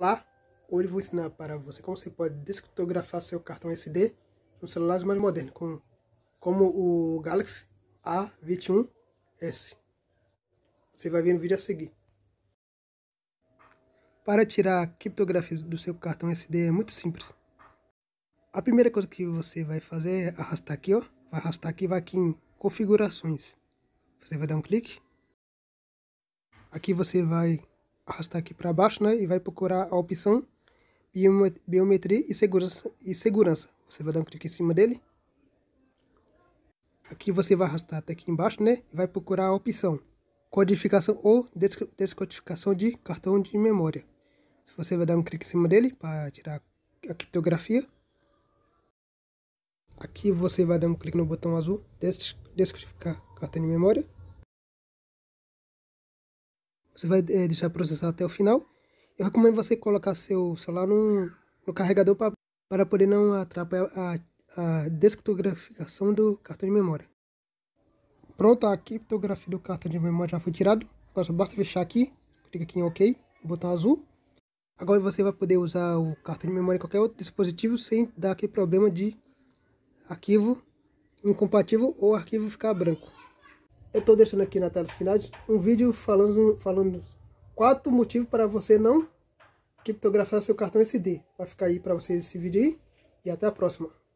Lá, hoje vou ensinar para você como você pode descriptografar seu cartão SD no celular mais moderno, como, como o Galaxy A21s. Você vai ver no vídeo a seguir. Para tirar a criptografia do seu cartão SD é muito simples. A primeira coisa que você vai fazer é arrastar aqui, ó. Vai arrastar aqui, vai aqui em configurações. Você vai dar um clique. Aqui você vai arrastar aqui para baixo, né? E vai procurar a opção biometria e segurança, e segurança. Você vai dar um clique em cima dele. Aqui você vai arrastar até aqui embaixo, né? E vai procurar a opção codificação ou descodificação de cartão de memória. Você vai dar um clique em cima dele para tirar a criptografia. Aqui você vai dar um clique no botão azul descodificar cartão de memória. Você vai é, deixar processar até o final. Eu recomendo você colocar seu celular no carregador para poder não atrapalhar a, a do cartão de memória. Pronto, a criptografia do cartão de memória já foi tirada. Agora basta fechar aqui, clica aqui em OK, botão azul. Agora você vai poder usar o cartão de memória em qualquer outro dispositivo sem dar aquele problema de arquivo incompatível ou arquivo ficar branco eu estou deixando aqui na tela dos finais um vídeo falando, falando quatro motivos para você não criptografar seu cartão SD. Vai ficar aí para vocês esse vídeo aí e até a próxima.